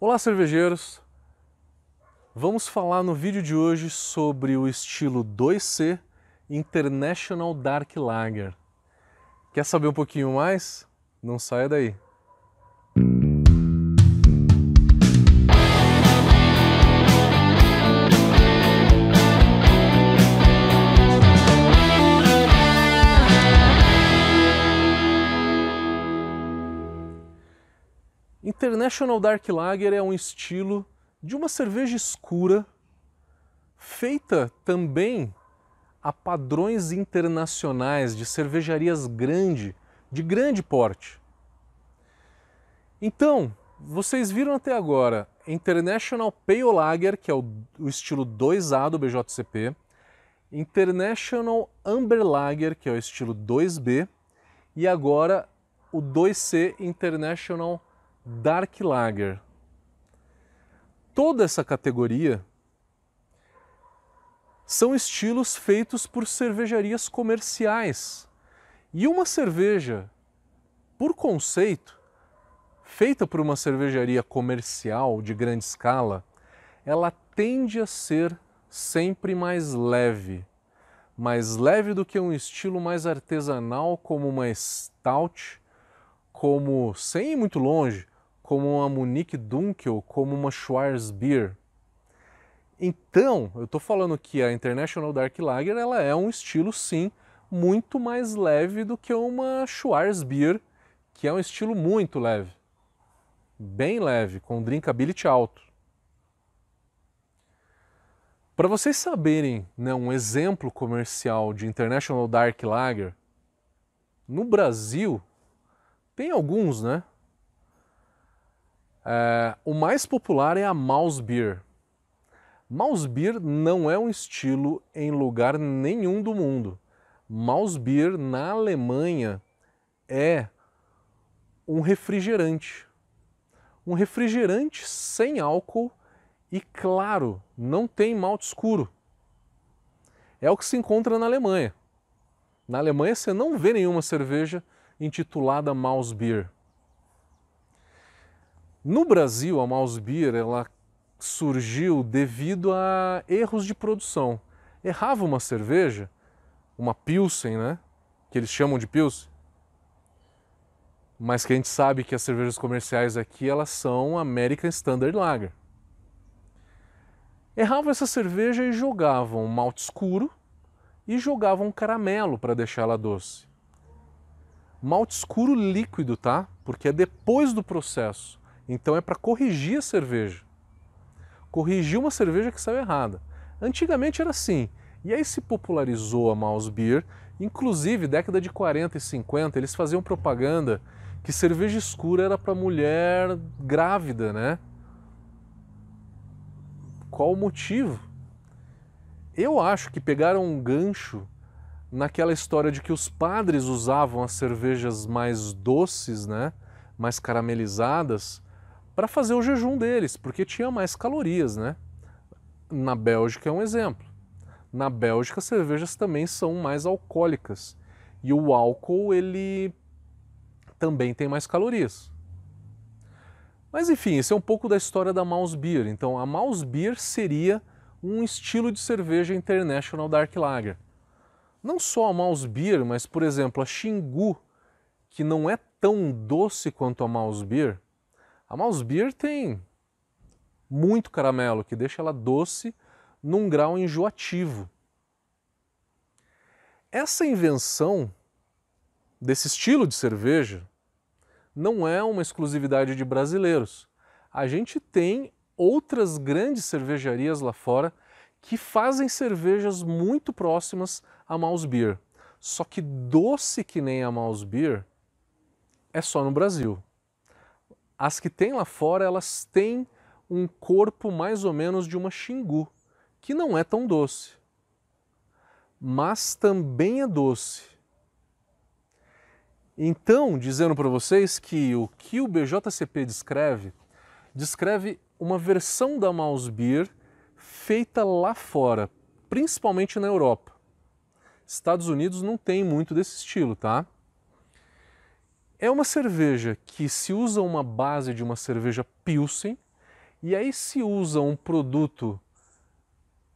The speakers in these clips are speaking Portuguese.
Olá, cervejeiros! Vamos falar no vídeo de hoje sobre o estilo 2C International Dark Lager. Quer saber um pouquinho mais? Não saia daí! International Dark Lager é um estilo de uma cerveja escura feita também a padrões internacionais de cervejarias grande, de grande porte. Então, vocês viram até agora International Pale Lager, que é o, o estilo 2A do BJCP, International Amber Lager, que é o estilo 2B, e agora o 2C International Dark Lager. Toda essa categoria são estilos feitos por cervejarias comerciais. E uma cerveja, por conceito, feita por uma cervejaria comercial de grande escala, ela tende a ser sempre mais leve. Mais leve do que um estilo mais artesanal, como uma stout, como, sem ir muito longe, como uma Monique Dunkel, como uma Schwarzbier. Então, eu estou falando que a International Dark Lager ela é um estilo, sim, muito mais leve do que uma Schwarzbier, que é um estilo muito leve. Bem leve, com drinkability alto. Para vocês saberem né, um exemplo comercial de International Dark Lager, no Brasil, tem alguns, né? É, o mais popular é a Mouse Beer. Mouse Beer não é um estilo em lugar nenhum do mundo. Mouse Beer na Alemanha é um refrigerante. Um refrigerante sem álcool e, claro, não tem malte escuro. É o que se encontra na Alemanha. Na Alemanha você não vê nenhuma cerveja intitulada Mouse Beer. No Brasil, a Mouse Beer ela surgiu devido a erros de produção. Errava uma cerveja, uma Pilsen, né? Que eles chamam de Pilsen. Mas que a gente sabe que as cervejas comerciais aqui elas são American Standard Lager. Erravam essa cerveja e jogavam malte escuro e jogavam caramelo para deixá-la doce. Malte escuro líquido, tá? Porque é depois do processo. Então é para corrigir a cerveja. Corrigir uma cerveja que saiu errada. Antigamente era assim. E aí se popularizou a Mouse Beer, inclusive década de 40 e 50, eles faziam propaganda que cerveja escura era para mulher grávida, né? Qual o motivo? Eu acho que pegaram um gancho naquela história de que os padres usavam as cervejas mais doces, né? Mais caramelizadas para fazer o jejum deles, porque tinha mais calorias, né? Na Bélgica é um exemplo. Na Bélgica, cervejas também são mais alcoólicas e o álcool ele também tem mais calorias. Mas enfim, esse é um pouco da história da Mouse Beer. Então, a Mouse Beer seria um estilo de cerveja International Dark Lager. Não só a Mouse Beer, mas por exemplo, a Xingu, que não é tão doce quanto a Mouse Beer, a Mouse Beer tem muito caramelo, que deixa ela doce num grau enjoativo. Essa invenção desse estilo de cerveja não é uma exclusividade de brasileiros. A gente tem outras grandes cervejarias lá fora que fazem cervejas muito próximas à Mouse Beer. Só que doce que nem a Mouse Beer é só no Brasil as que tem lá fora, elas têm um corpo mais ou menos de uma xingu, que não é tão doce, mas também é doce. Então, dizendo para vocês que o que o BJCP descreve, descreve uma versão da Mouse Beer feita lá fora, principalmente na Europa. Estados Unidos não tem muito desse estilo, tá? É uma cerveja que se usa uma base de uma cerveja Pilsen e aí se usa um produto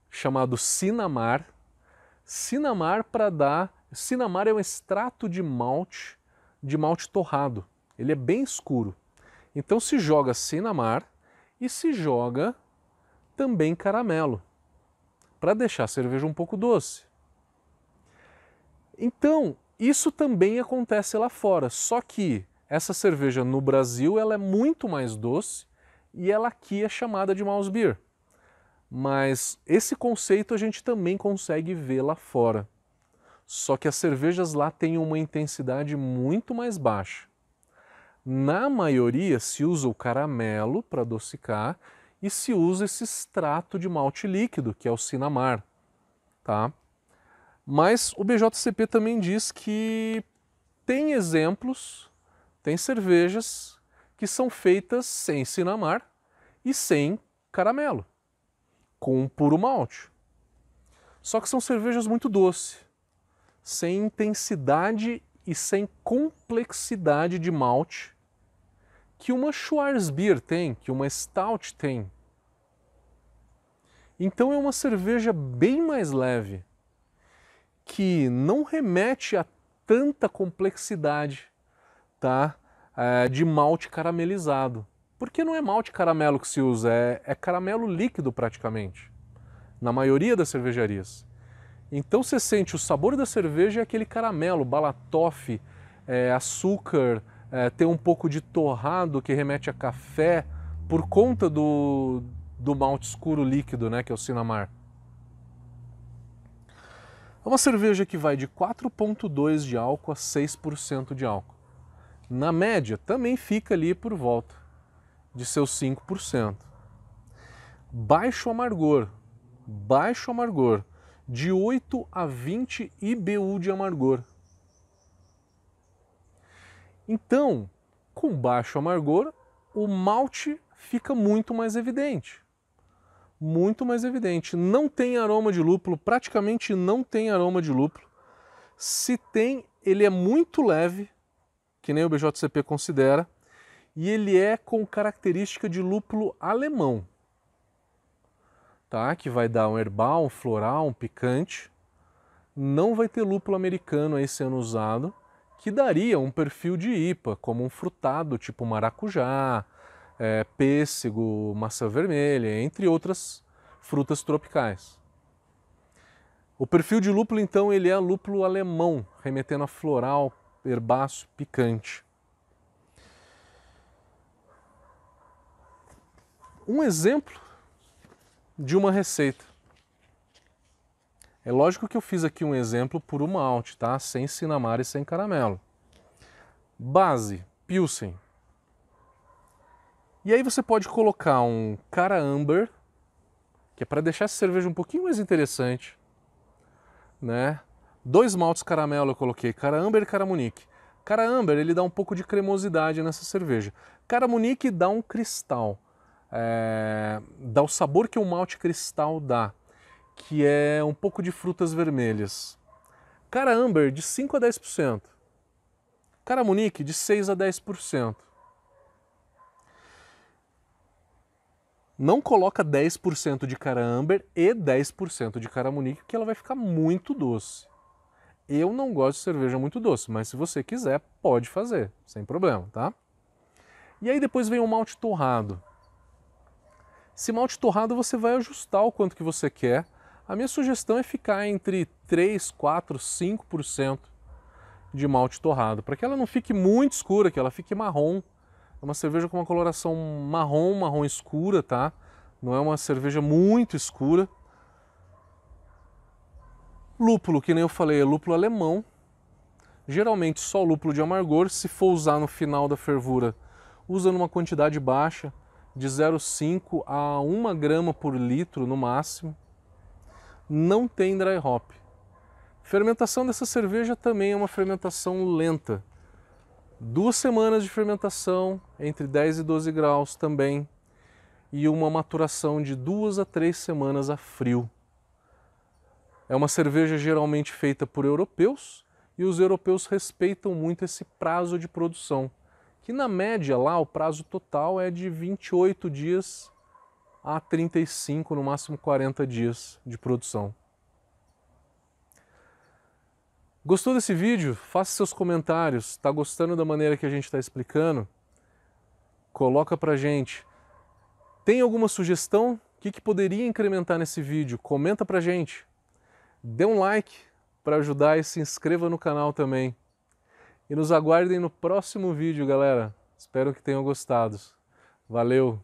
chamado Sinamar. Sinamar para dar. Sinamar é um extrato de malte, de malte torrado. Ele é bem escuro. Então se joga Sinamar e se joga também caramelo para deixar a cerveja um pouco doce. Então, isso também acontece lá fora, só que essa cerveja no Brasil ela é muito mais doce e ela aqui é chamada de mouse beer. Mas esse conceito a gente também consegue ver lá fora. Só que as cervejas lá têm uma intensidade muito mais baixa. Na maioria se usa o caramelo para adocicar e se usa esse extrato de malte líquido, que é o cinamar, tá? Mas o BJCP também diz que tem exemplos, tem cervejas que são feitas sem cinamar e sem caramelo, com puro malte. Só que são cervejas muito doces, sem intensidade e sem complexidade de malte que uma Schwarzbier tem, que uma Stout tem. Então é uma cerveja bem mais leve que não remete a tanta complexidade tá? É, de malte caramelizado. Porque não é malte caramelo que se usa, é, é caramelo líquido praticamente, na maioria das cervejarias. Então você sente o sabor da cerveja é aquele caramelo, balatofe, é, açúcar, é, tem um pouco de torrado que remete a café por conta do, do malte escuro líquido, né, que é o Sinamar. É uma cerveja que vai de 4,2% de álcool a 6% de álcool. Na média, também fica ali por volta de seus 5%. Baixo amargor, baixo amargor, de 8 a 20 IBU de amargor. Então, com baixo amargor, o malte fica muito mais evidente muito mais evidente. Não tem aroma de lúpulo, praticamente não tem aroma de lúpulo. Se tem, ele é muito leve, que nem o BJCP considera, e ele é com característica de lúpulo alemão, tá? Que vai dar um herbal, um floral, um picante. Não vai ter lúpulo americano aí sendo usado, que daria um perfil de IPA, como um frutado, tipo maracujá, é, pêssego, maçã vermelha, entre outras frutas tropicais. O perfil de lúpulo, então, ele é lúpulo alemão, remetendo a floral, herbáceo, picante. Um exemplo de uma receita. É lógico que eu fiz aqui um exemplo por um malte, tá? Sem cinamar e sem caramelo. Base, Pilsen, e aí você pode colocar um cara amber, que é para deixar essa cerveja um pouquinho mais interessante, né? Dois maltes caramelo eu coloquei, cara amber e cara munique. Cara amber, ele dá um pouco de cremosidade nessa cerveja. Cara munique dá um cristal. É... dá o sabor que o malte cristal dá, que é um pouco de frutas vermelhas. Cara amber de 5 a 10%. Cara munique de 6 a 10%. não coloca 10% de cara amber e 10% de cara munique, porque ela vai ficar muito doce. Eu não gosto de cerveja muito doce, mas se você quiser, pode fazer, sem problema, tá? E aí depois vem o malte torrado. Esse malte torrado você vai ajustar o quanto que você quer. A minha sugestão é ficar entre 3, 4, 5% de malte torrado, para que ela não fique muito escura, que ela fique marrom, é uma cerveja com uma coloração marrom, marrom escura, tá? Não é uma cerveja muito escura. Lúpulo, que nem eu falei, é lúpulo alemão. Geralmente só lúpulo de amargor, se for usar no final da fervura, usando uma quantidade baixa, de 0,5 a 1 grama por litro no máximo. Não tem dry hop. Fermentação dessa cerveja também é uma fermentação lenta duas semanas de fermentação, entre 10 e 12 graus também, e uma maturação de duas a três semanas a frio. É uma cerveja geralmente feita por europeus e os europeus respeitam muito esse prazo de produção, que na média lá o prazo total é de 28 dias a 35, no máximo 40 dias de produção. Gostou desse vídeo? Faça seus comentários. Está gostando da maneira que a gente está explicando? Coloca para gente. Tem alguma sugestão? O que, que poderia incrementar nesse vídeo? Comenta para gente. Dê um like para ajudar e se inscreva no canal também. E nos aguardem no próximo vídeo, galera. Espero que tenham gostado. Valeu!